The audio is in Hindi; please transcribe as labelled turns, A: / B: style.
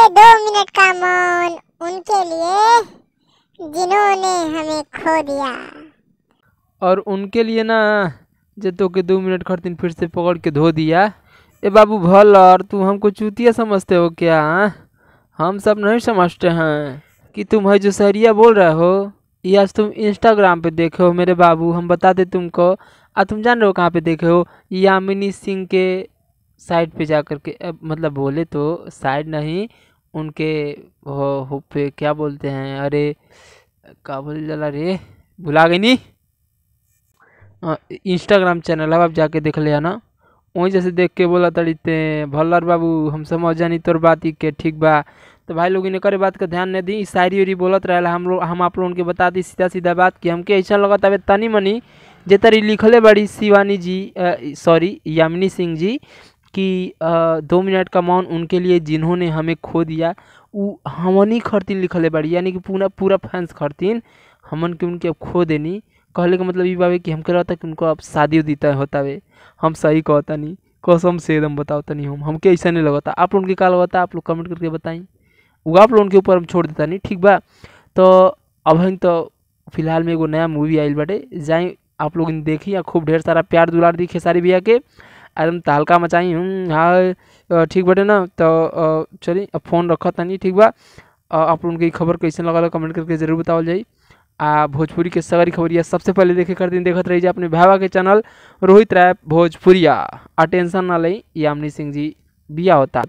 A: साढ़े दो मिनट का मौन उनके लिए जिन्होंने हमें खो दिया और उनके लिए ना जे तो के दो मिनट दिन फिर से पकड़ के धो दिया ए बाबू भल और तू हमको चूतिया समझते हो क्या हाँ? हम सब नहीं समझते हैं कि तुम है जो सहरिया बोल रहे हो ये आज तुम इंस्टाग्राम पे देखे हो मेरे बाबू हम बता दे तुमको आ तुम जान रहे हो कहाँ पे देखे हो यामिनी सिंह के साइड पे जा कर के मतलब बोले तो साइड नहीं उनके हो पे क्या बोलते हैं अरे का बोल जला रे भुला गई नहीं इंस्टाग्राम चैनल है आप जाके देख ले ना वहीं जैसे देख के बोला तड़ीते भल्लर बाबू हम समझ जानी तोर बात के ठीक बा तो भाई लोग इनकर बात का ध्यान नहीं दी शायरी उरी बोलत रहे हम लोग हम आप लोग उनके बता दी सीधा सीधा बात की हमके ऐसा लगा तब तनी मनी जे तरी लिखले बड़ी शिवानी जी सॉरी यामिनी सिंह जी कि दो मिनट का मौन उनके लिए जिन्होंने हमें खो दिया उ हमनी खरतीन है बड़ी यानी कि पूरा पूरा फैंस खरतीन हमन के उनके अब खो देनी कहले का मतलब ये बाबे कि रहा था कि उनको अब शादी उदी होता वे हम सही कहता नहीं कसम से एकदम बताओ नहीं हम हमके ऐसा नहीं लगता आप लोग के का लगता आप लोग कमेंट करके बताएं वो आप लोग के ऊपर हम छोड़ देता नहीं ठीक बा तो अब हम तो फिलहाल में एगो नया मूवी आइल बाटे जाए आप लोग देखी या खूब ढेर सारा प्यार दुलार दी खेसारी भैया के एकदम तहलका मचाई हूँ हाँ ठीक बटे ना तो चलिए अब फ़ोन रख तनी ठीक बा आप लोगों की खबर कैसे लगा कमेंट करके जरूर बताओ जाए आ भोजपुरी के सगरी खबरिया सबसे पहले देखे कर दिन देखते रहिए अपने भावा के चैनल रोहित राय भोजपुरिया अटेंशन ना लई यामिनी सिंह जी बिया होता